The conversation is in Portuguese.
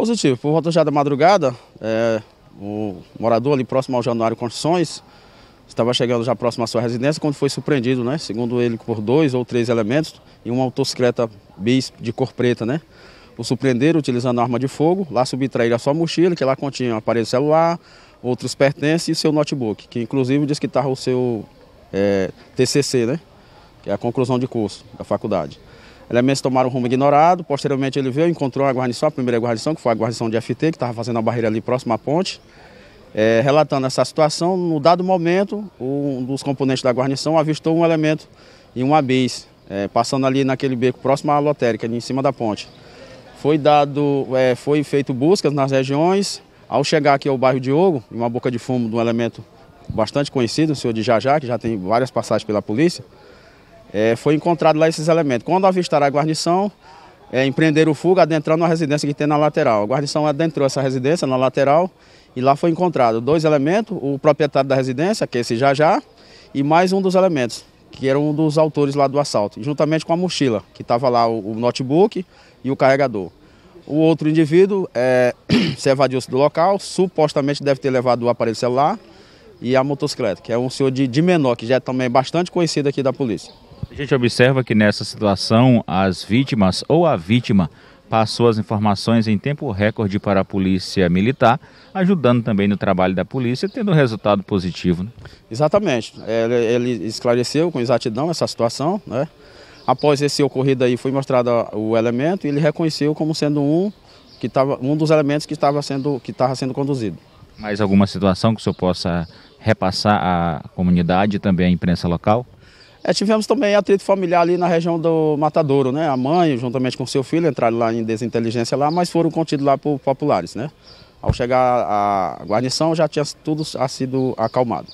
Positivo. Por volta já da madrugada, é, o morador ali próximo ao Januário Construções estava chegando já próximo à sua residência quando foi surpreendido, né? Segundo ele, por dois ou três elementos e uma motocicleta bis de cor preta, né? O surpreenderam utilizando arma de fogo, lá subtraíram a sua mochila, que lá continha um aparelho celular, outros pertences e seu notebook, que inclusive diz que estava tá o seu é, TCC, né? Que é a conclusão de curso da faculdade. Elementos tomaram rumo ignorado, posteriormente ele veio, encontrou a guarnição, a primeira guarnição, que foi a guarnição de FT, que estava fazendo a barreira ali próxima à ponte. É, relatando essa situação, no dado momento, um dos componentes da guarnição avistou um elemento em um abis, é, passando ali naquele beco próximo à lotérica, ali em cima da ponte. Foi dado, é, foi feito buscas nas regiões. Ao chegar aqui ao bairro Diogo, em uma boca de fumo de um elemento bastante conhecido, o senhor de Jajá, que já tem várias passagens pela polícia, é, foi encontrado lá esses elementos. Quando avistaram a guarnição, é, empreenderam fuga adentrando a residência que tem na lateral. A guarnição adentrou essa residência na lateral e lá foi encontrado dois elementos, o proprietário da residência, que é esse Jajá, e mais um dos elementos, que era um dos autores lá do assalto, juntamente com a mochila, que estava lá o, o, notebook e o carregador. O outro indivíduo é, se evadiu do local, supostamente deve ter levado o aparelho celular e a motocicleta, que é um senhor de, de menor, que já é também bastante conhecido aqui da polícia gente observa que nessa situação as vítimas ou a vítima passou as informações em tempo recorde para a polícia militar, ajudando também no trabalho da polícia, tendo um resultado positivo. Né? Exatamente. Ele, esclareceu com exatidão essa situação. Né? Após esse ocorrido aí, foi mostrado o elemento e ele reconheceu como sendo um, que tava, um dos elementos que estava sendo, que sendo conduzido. Mais alguma situação que o senhor possa repassar à comunidade e também à imprensa local? É, tivemos também atrito familiar ali na região do Matadouro, né? A mãe, juntamente com seu filho, entraram lá em desinteligência lá, mas foram contidos lá por populares, né? Ao chegar a guarnição já tinha tudo sido acalmado.